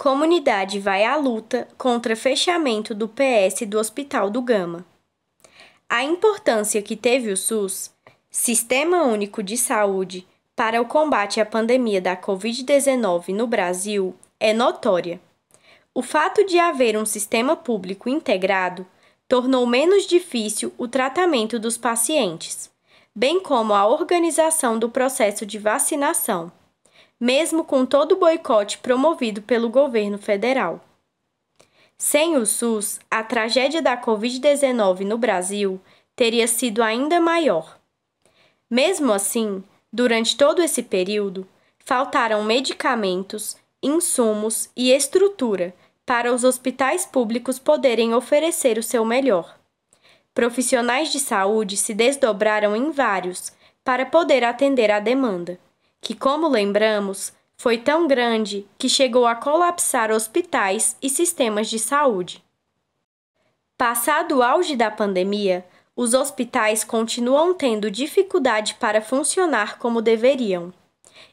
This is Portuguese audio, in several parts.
Comunidade vai à luta contra fechamento do PS do Hospital do Gama. A importância que teve o SUS, Sistema Único de Saúde, para o combate à pandemia da Covid-19 no Brasil é notória. O fato de haver um sistema público integrado tornou menos difícil o tratamento dos pacientes, bem como a organização do processo de vacinação mesmo com todo o boicote promovido pelo governo federal. Sem o SUS, a tragédia da Covid-19 no Brasil teria sido ainda maior. Mesmo assim, durante todo esse período, faltaram medicamentos, insumos e estrutura para os hospitais públicos poderem oferecer o seu melhor. Profissionais de saúde se desdobraram em vários para poder atender à demanda que, como lembramos, foi tão grande que chegou a colapsar hospitais e sistemas de saúde. Passado o auge da pandemia, os hospitais continuam tendo dificuldade para funcionar como deveriam,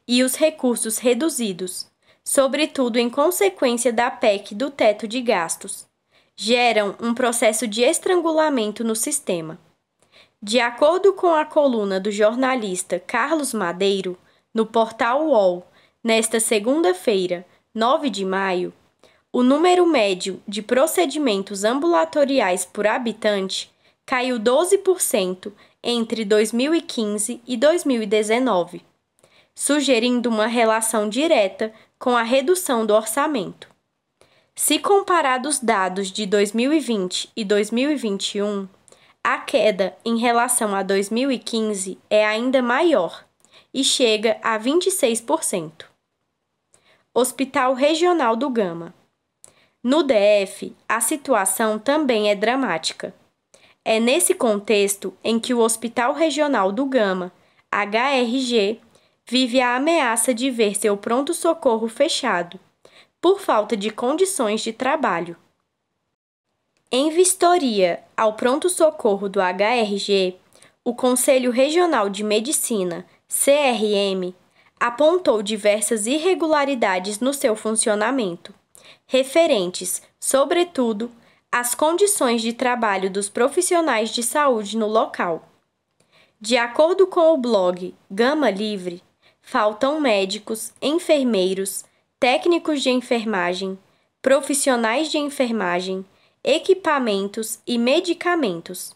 e os recursos reduzidos, sobretudo em consequência da PEC do teto de gastos, geram um processo de estrangulamento no sistema. De acordo com a coluna do jornalista Carlos Madeiro, no portal UOL, nesta segunda-feira, 9 de maio, o número médio de procedimentos ambulatoriais por habitante caiu 12% entre 2015 e 2019, sugerindo uma relação direta com a redução do orçamento. Se comparados dados de 2020 e 2021, a queda em relação a 2015 é ainda maior, e chega a 26%. Hospital Regional do Gama. No DF, a situação também é dramática. É nesse contexto em que o Hospital Regional do Gama, HRG, vive a ameaça de ver seu pronto-socorro fechado, por falta de condições de trabalho. Em vistoria ao pronto-socorro do HRG, o Conselho Regional de Medicina CRM apontou diversas irregularidades no seu funcionamento, referentes, sobretudo, às condições de trabalho dos profissionais de saúde no local. De acordo com o blog Gama Livre, faltam médicos, enfermeiros, técnicos de enfermagem, profissionais de enfermagem, equipamentos e medicamentos.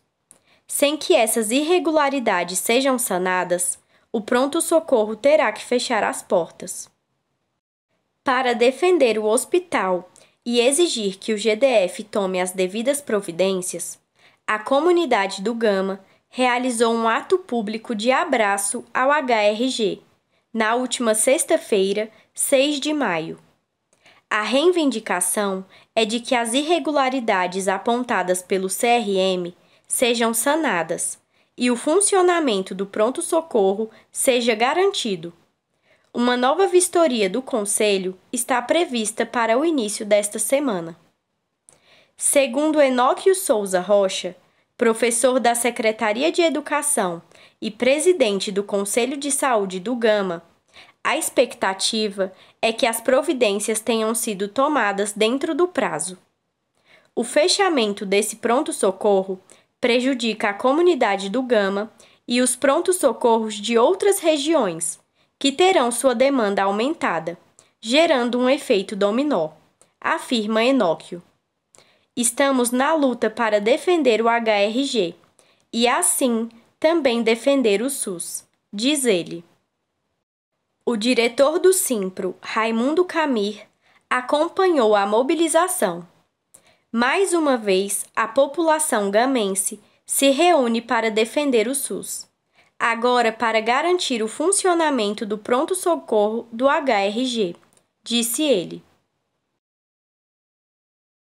Sem que essas irregularidades sejam sanadas, o pronto-socorro terá que fechar as portas. Para defender o hospital e exigir que o GDF tome as devidas providências, a comunidade do Gama realizou um ato público de abraço ao HRG na última sexta-feira, 6 de maio. A reivindicação é de que as irregularidades apontadas pelo CRM sejam sanadas e o funcionamento do pronto-socorro seja garantido. Uma nova vistoria do Conselho está prevista para o início desta semana. Segundo Enóquio Souza Rocha, professor da Secretaria de Educação e presidente do Conselho de Saúde do Gama, a expectativa é que as providências tenham sido tomadas dentro do prazo. O fechamento desse pronto-socorro prejudica a comunidade do Gama e os prontos socorros de outras regiões, que terão sua demanda aumentada, gerando um efeito dominó, afirma Enóquio. Estamos na luta para defender o HRG e, assim, também defender o SUS, diz ele. O diretor do Simpro, Raimundo Camir, acompanhou a mobilização. Mais uma vez, a população gamense se reúne para defender o SUS. Agora, para garantir o funcionamento do pronto-socorro do HRG, disse ele.